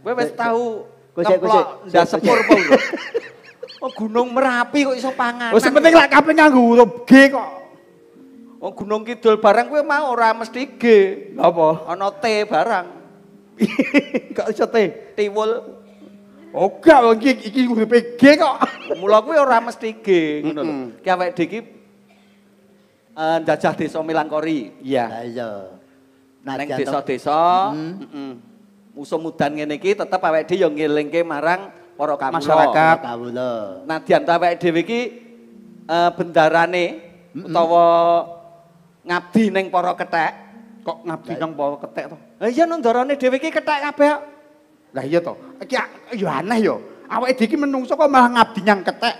Gue wes tahu ngeplok dan sepur pun. Oh gunung merapi kok iso panganan. Oh sepenting lah kape nganggu urup G kok. Oh gunung kidul barang gue mau ora mesti G. Apa? Ono T barang. Kok iso T? Tiwul. Oke, oh, gak, iki iki urip G kok. Mula kuwi ora mesti G ngono lho. Ki awake dhek Uh, eh, jajah desa Milangkori. Iya. Yeah. iya. Nah, desa-desa. Mm Uso mudan ngene iki tetep awake dhewe yo ngelingke marang para kawula. Masyarakat kawula. Nadyan ta awake dhewe iki eh, bendarane mm utawa ngabdi ning para ketek. Kok ngabdi nang para ketek to? Lah iya nang darane dhewe iki ketek kabeh. Lah iya to. Iki ah, yo aneh yo. Awake dhewe iki menungso kok malah ngabdi nang ketek.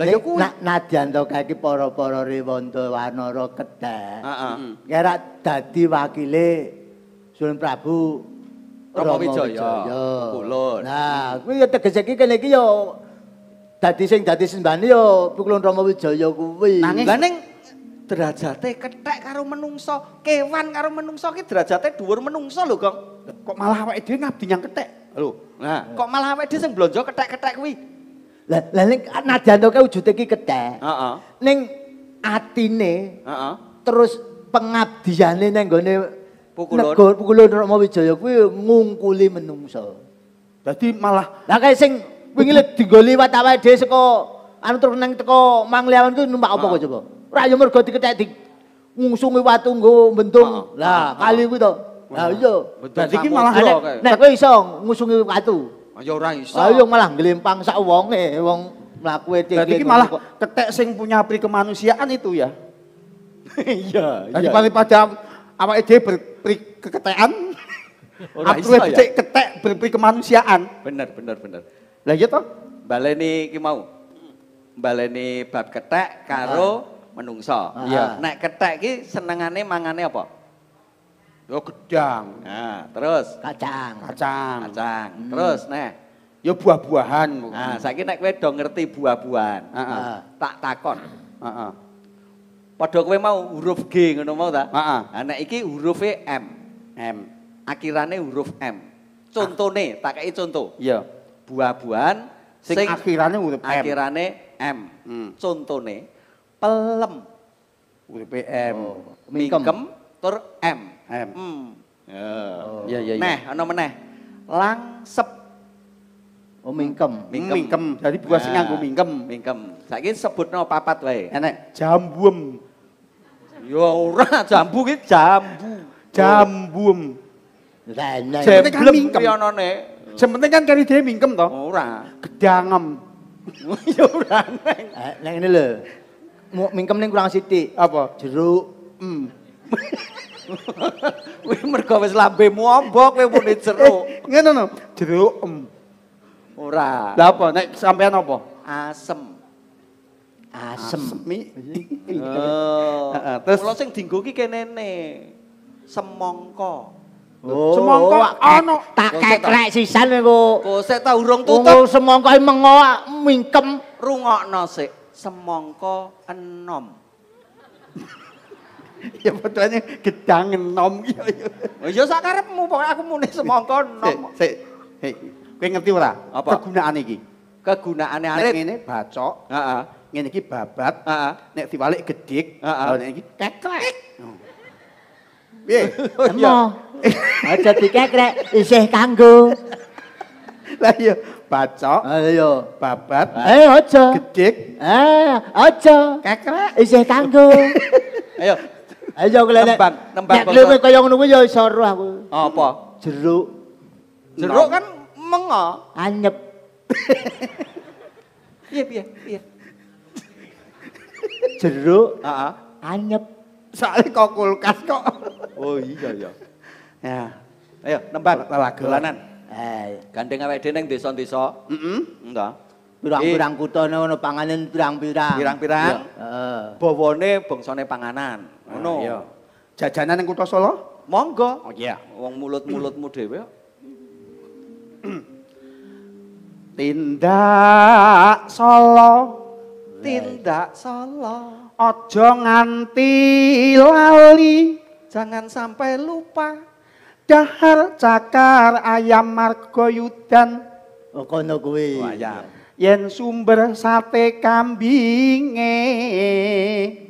Lah yo ku nak nadyan to kaiki para-para rewanto wanara ketek. Heeh. Uh -uh. dadi wakile Julun Prabu Romawijaya. Nah, kuwi ya tegese iki kene ya dadi sing dadi simbane ya Kulun Romawijaya kuwi. Nanging derajate kethek karo menungso, kewan karo menungso ki derajate dhuwur menungso lho, Kang. Kok malah awake dhewe ngabdi yang kethek? Lho, nah, kok malah awake dhewe sing blonjo kethek-kethek kuwi? Lah, lah ning nadyan tok wujude ki kethek. Heeh. Ning atine, heeh. Terus pengabdiane neng gone Pukulun. Negor Romo Wijaya kuwi ngungkuli menungso Dadi malah Lah kae sing wingi le digo awake dhewe saka anu terus nang teko Mangliawan kuwi numpak apa ah. kok coba? Ora yo mergo diketek di ngusungi watu nggo bentung. Ah. Lah ah. kali kuwi to. Lah iya. Dadi iki malah kok. iso ngusungi watu. Ya ora iso. Lah malah nglempang sak wonge wong mlaku e tinggi. Dadi malah ketek sing punya prikemanusiaan itu ya. Iya, iya. paling pada awak dhewe berpri keketean. aku iso ya. ketek berpri kemanusiaan. Bener, bener, bener. Lah iya toh? Baleni iki mau. Baleni bab ketek karo ah. menungso. Iya. Nek ketek ki senengane mangane apa? Yo gedang. Nah, terus kacang. Kacang. Kacang. Hmm. Terus nek yo buah-buahan. Nah, saiki nek kowe do ngerti buah-buahan, heeh. Tak takon. Heeh. Padha kowe mau huruf G ngono mau ta? Heeh. Ha nek iki hurufe M. M. Akirane huruf M. Contone, ah. tak kei contoh. Iya. Buah-buahan sing, sing akirane huruf M. Akirane M. Hmm. Contone pelem. Huruf M. Oh. Mingkem. Mingkem tur M. M. Hmm. Oh. Iya iya, iya. Neh, ana meneh. Langsep. Oh mingkem. Mingkem. mingkem. Jadi buah sing nganggo mingkem. Mingkem. Saiki sebutno papat wae. Enek jambuem. Ya ora jambu ki jambu. Jambu. Jambu ki ana ne. Sing penting kan kari dhewe mingkem to. Ora. Gedangem. Ya ora neng. Eh, nek ngene lho. Mau mingkem ning kurang sithik. Apa? Jeruk. Hmm. Kuwi mergo wis lambemu ombo kowe mune jeruk. Ngene no. Jeruk. Ora. Lah apa nek sampean apa? Asem. asem. asem. oh. Terus kula sing dienggo iki kenene. Semangka. Oh. Semangka ana tak keklek sisan engko. Kosek ta urung tutup. Semangka mengo mingkem rungokno sik. Semangka enom. ya padane gedang enom ya. Oh ya sak karepmu pokoke aku muni semangka enom. Sik. Hei, kowe ngerti ora? Apa kegunaane iki? Kegunaane arep ngene bacok. Heeh. ngene iki babat, heeh. Nek diwalik gedik, heeh. Uh -uh. Nek iki keklek. Oh. Piye? Oh, Emo. Aja oh, dikekrek isih kanggo. Lah iya, bacok. Ayo. Babat. Ayo eh, aja. Gedik. Eh, aja. Kekrek isih kanggo. Ayo. Ayo kelek. Nembang, nembang. Nek lume kaya ngono ya iso roh aku. Apa? Jeruk. Jeruk kan mengo. Anyep. Piye piye piye. jeruk, uh-huh. anyep. Soalnya kok kulkas kok. Oh iya iya. ya. Ayo, nembak. Lelagolanan. Hei. Eh. Gandeng awet dineng desa-desa. Mm-hmm. Entah. Pirang-pirang kuto ini, no, panganan pirang-pirang. Pirang-pirang. Uh. Bawane bongsone panganan. Uh, Iya. Jajanan yang kuto solo? Monggo. Oh iya. Uang mulut-mulutmu dewe. Tindak solo. tindak salah. Ojo nganti lali, jangan sampai lupa. Dahar cakar ayam margoyudan yudan. Oh, kono kuwi. Oh, Yen sumber sate kambing.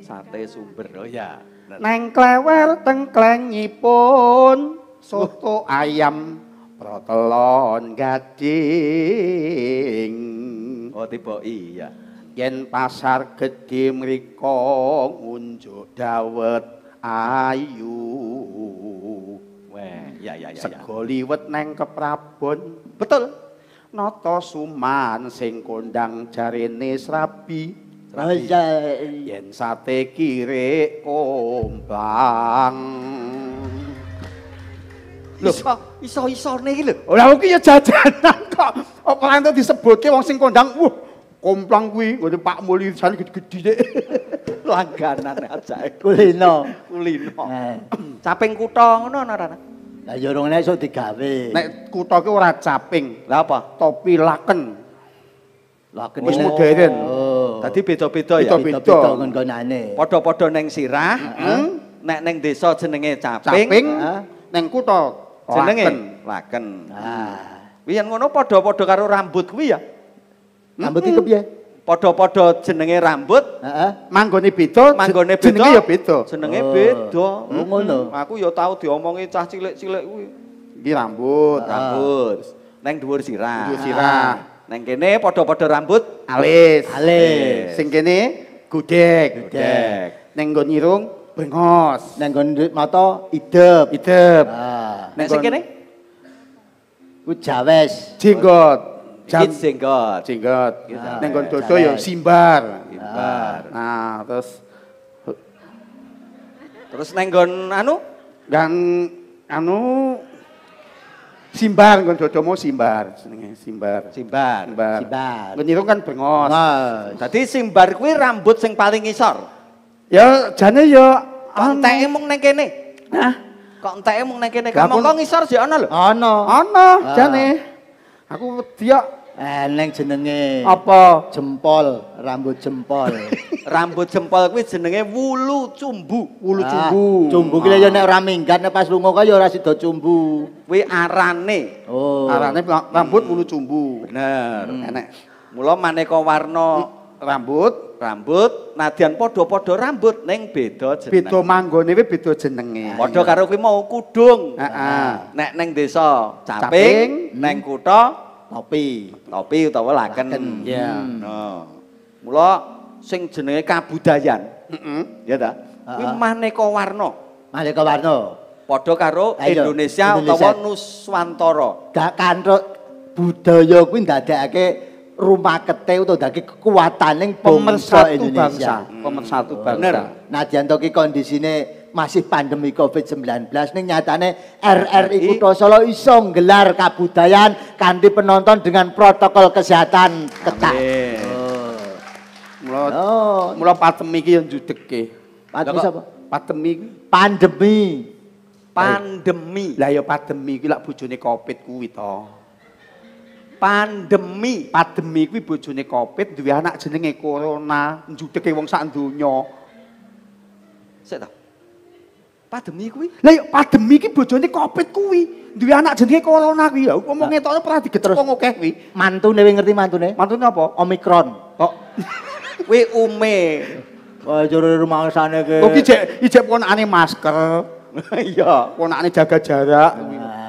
Sate sumber, oh ya. Neng klewer tengklengi uh. soto ayam protelon gading. Oh tiba iya. yen pasar gedhe mriko ngunjuk dawet ayu weh ya ya ya sego liwet neng keprabon betul nata suman sing kondang jarene srabi oh, yen sate kirek ombang Loh. iso iso isone iki lho ora kok ya jajanan kok apa entuk disebutke wong sing kondang komplang kuwi nggone Pak Muli sane gedhe-gedhe Langganan aja kulino. Kulino. Eh. caping kutho ngono ana ana. Lah ya rong nek digawe. Nek kutho ki ora caping. Lah apa? Topi laken. Laken wis modern. Oh. Dadi beda-beda ya. Beda-beda nggonane. Padha-padha neng sirah. Hmm? Nek neng desa jenenge caping. Caping. Neng kutho jenenge laken. Ha. Ah. Wiyen ngono padha-padha karo rambut kuwi ya. Rambut itu piye? podo jenenge rambut, heeh. Manggone beda, manggone beda. Jenenge ya beda. Jenenge oh. beda. Hmm. Ngono. Hmm. Aku ya tau diomongi cah cilik-cilik kuwi. Iki rambut, ah. rambut. Neng dhuwur sirah. Dhuwur sirah. Ah. Neng kene podo-podo rambut alis. Alis. Sing kene gudek. Gudek. Neng nggon irung bengos. Neng nggon mata idep. Idep. Ah. Neng sing kene Ku jawes. Jenggot. Jam singgot. Singgot. Nah, neng kon dodo ya simbar. Simbar. Nah, terus Terus neng kon anu? Gan anu simbar nenggon mau simbar senenge simbar. Simbar. Simbar. Simbar. Nirung kan bengos. Nah, dadi simbar kuwi rambut sing paling isor. Ya jane yo ya, anteke anu. mung neng kene. Nah, kok enteke mung neng kene. Kamu kok ngisor sih ana lho? Ana. Ana ah. jane. Aku dia Eneng jenenge apa? Jempol, rambut jempol. rambut jempol kuwi jenenge wulu cumbu, wulu ah, cumbu. Cumbu kuwi ah. ya nek ora minggat nek pas lunga kok ya ora sida cumbu. Kuwi arane. Oh. Arane rambut wulu cumbu. Bener. Hmm. Enek. maneka warna rambut, rambut nadian padha-padha rambut ning beda jeneng. Beda manggone kuwi beda jenenge. Padha karo kuwi mau kudung. Heeh. Nek ning desa caping, caping. ning kutha topi topi utawa laken ya hmm. oh. mula sing jenenge kabudayan heeh ya ta kuwi maneka warna maneka warna padha karo Indonesia, Indonesia utawa nuswantara gak kanthi budaya kuwi ndadekake rumah kete utawa dadi kekuatan ning pemersatu Indonesia. bangsa hmm. pemersatu oh. bangsa nah jantoki kondisine kondisine masih pandemi Covid-19 ning nyatane RRI Kutha Solo iso nggelar kabudayan kanthi penonton dengan protokol kesehatan ketat. Oh. Mula oh. mula pandemi iki yo judeke. Pandemi sapa? Pandemi. Pandemi. Pandemi. Lah ya pandemi iki lak bojone Covid kuwi to. pandemi. Pandemi kuwi bojone Covid duwe anak jenenge Corona, njudeke wong sak donya. Sik pandemi kuwi. Lah pandemi iki bojone Covid kuwi. Duwe anak jenenge Corona kuwi ya. Omong etok ora digetres. Wong akeh kuwi. Mantune wis ngerti mantune. Mantune apa? Omicron. Kok oh. kuwi ume. Oh, jare rumah sana ke. Kok ijek ijek ponakane masker. Iya, ponakane jaga jarak.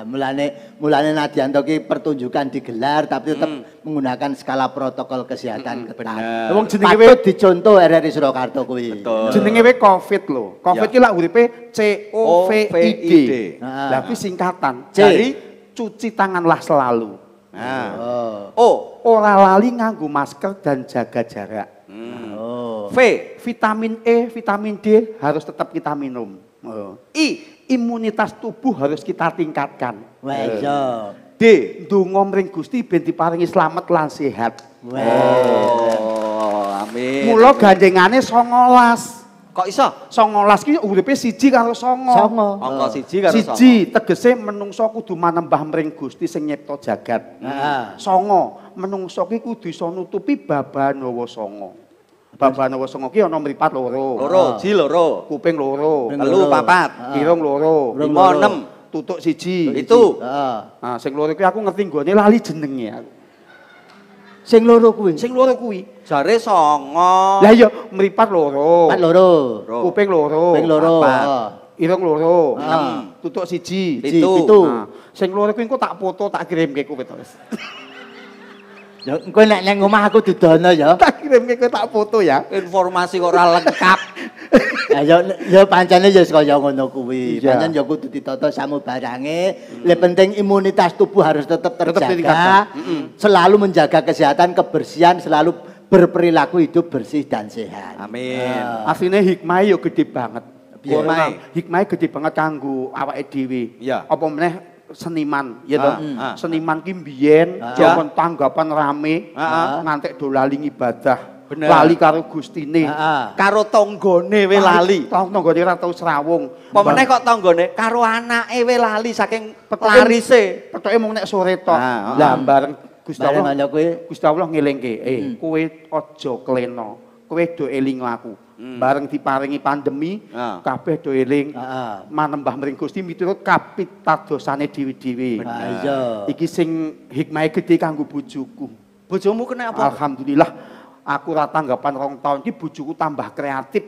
Nah, mulane mulane Nadianto ki pertunjukan digelar tapi tetap hmm. menggunakan skala protokol kesehatan hmm, ketat. Wong jenenge wae dicontoh RRI Surakarta kuwi. Jenenge wae Covid lho. Covid ya. ki lak uripe C O V I D. Nah. Tapi singkatan C. dari cuci tanganlah selalu. Nah. Oh. O oh. ora lali nganggo masker dan jaga jarak. Hmm. Oh. V vitamin E, vitamin D harus tetap kita minum. Oh. I imunitas tubuh harus kita tingkatkan. Wajo. Eh, D, ndonga mring Gusti binti paringi selamat lan sehat. Oh, amin. Mula ganjengane songolas. Kok iso? Songolas ki uripe siji karo songo. Songo. Angka siji karo songo. Siji tegese menungso kudu manembah mring Gusti sing nyipta jagat. Heeh. Songo. Menungso ki kudu iso nutupi songo. songo. Babana Wasanga ki ana mripat loro. Loro, ah. ji loro, kuping loro, telu papat, ah. irung loro, lima enem, tutuk siji. Itu. Heeh. Nah, sing loro ki aku ngerti nggone lali jenenge aku. Sing loro kuwi. Sing loro kuwi. Jare songo. Lah iya mripat loro. Pat loro. Kuping loro. Kuping loro. Ah. Irung loro. Enam. Tutuk siji. itu. Nah, sing loro kuwi engko tak foto tak kirimke kowe to Ya, kowe nek ning omah aku didono ya. Tak kirimke kowe tak foto ya. Informasi kok ora lengkap. Ya yo yo pancene yo kaya ngono kuwi. Pancen yo kudu ditata samo Le penting imunitas tubuh harus tetap terjaga. Selalu menjaga kesehatan, kebersihan, selalu berperilaku hidup bersih dan sehat. Amin. Uh. Asline hikmah yo gede banget. Hikmah, hikmah gede banget kanggo awake dhewe. Apa meneh seniman ya ah, toh. Ah, ah. seniman ki mbiyen ya tanggapan rame ah, ngantek do lali ibadah. Bener. Lali karo gustine. Karo tanggane we lali. Tanggane ora tau srawung. Pemeneh kok tonggone, karo anake we lali saking larise. Petoke mung nek sore tok. Ah, ah. Lah bareng Gusti Allah. Gusti Allah ngelingke, eh hmm. kowe aja kleno, Kowe do eling aku. Hmm. Bareng diparingi pandemi, ah. kabeh do eling ah. ah. manembah mring Gusti miturut kapitadosane dhewe-dhewe. Ah, iya. Iki sing hikmahe gede kanggo bojoku. Bojomu kena apa? Alhamdulillah aku ra tanggapan rong tahun iki bojoku tambah kreatif.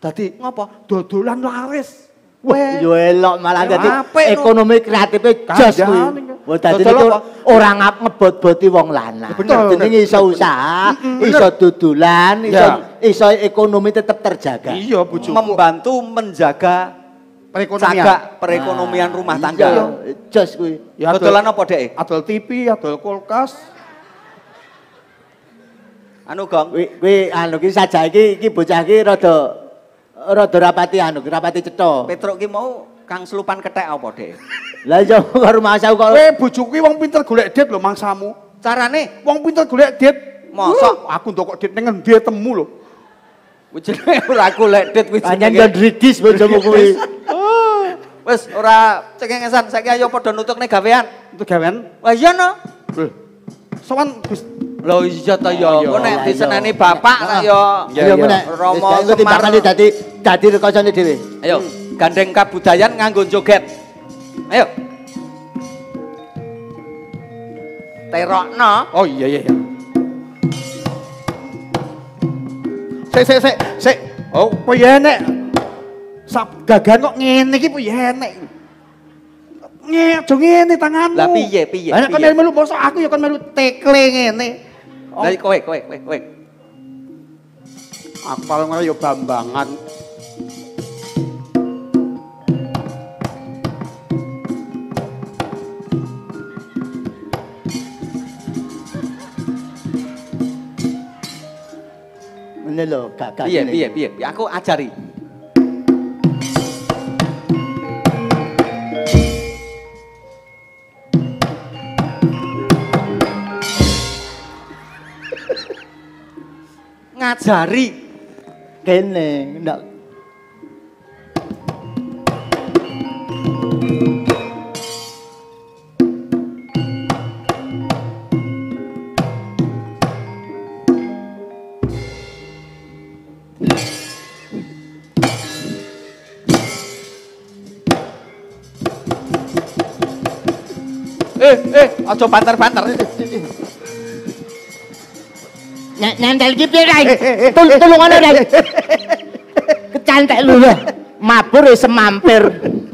Dadi ngopo? Dodolan laris. Weh, yo elok malah dadi ekonomi kreatife jos kuwi. Wah dadi niku ora ngebot-boti wong lanang. Nah, jenenge iso usaha, iso dudulan, ya. iso ekonomi tetap terjaga. Iya, bojoku. Membantu menjaga perekonomian. perekonomian nah, rumah iya, tangga. Iya, jos kuwi. Ya apa, Dek? Adol TV, adol kulkas. Anu, Gong. Kuwi anu ki sajake iki bocah ki rada rada rapati anu, rapati cetha. Petruk ki mau kang selupan ketek apa deh? Lah yo rumah masa kok. Kowe bojoku ki wong pinter golek diet lho mangsamu. Carane wong pinter golek diet. Mosok uh. aku ndok diet ning endi temu lho. Kuwi ora golek diet kuwi jenenge. Anyar ndridis bojoku kuwi. Wes ora cengengesan saiki ayo padha nutuk ning gawean. Nutuk gawean. Wah iya no. Sowan Gus Lho iya ta ya, kok nek diseneni bapak ta ah. ya. Iya menek. Romo Semar. Dadi dadi rekosane dhewe. Ayo. Hmm. Gandeng kabudayan nganggo joget. Ayo. Terokno. Oh iya iya, iya. Sik sik sik sik. Oh, piye nek sap gagan kok ngene iki piye nek. Nge, aja ngene tanganmu. Lah piye piye. Lah kan melu boso aku ya kan melu tekle ngene. lha kowe kowe kowe kowe. Apal ngono ya bambangan. ngene lho gagane piye piye piye aku ajari ngajari kene ndak Aja banter-banter. Nyantel iki piye, Rai? Eh, eh, eh, Tulungane, Rai. Kecantek lho. Mabur semampir.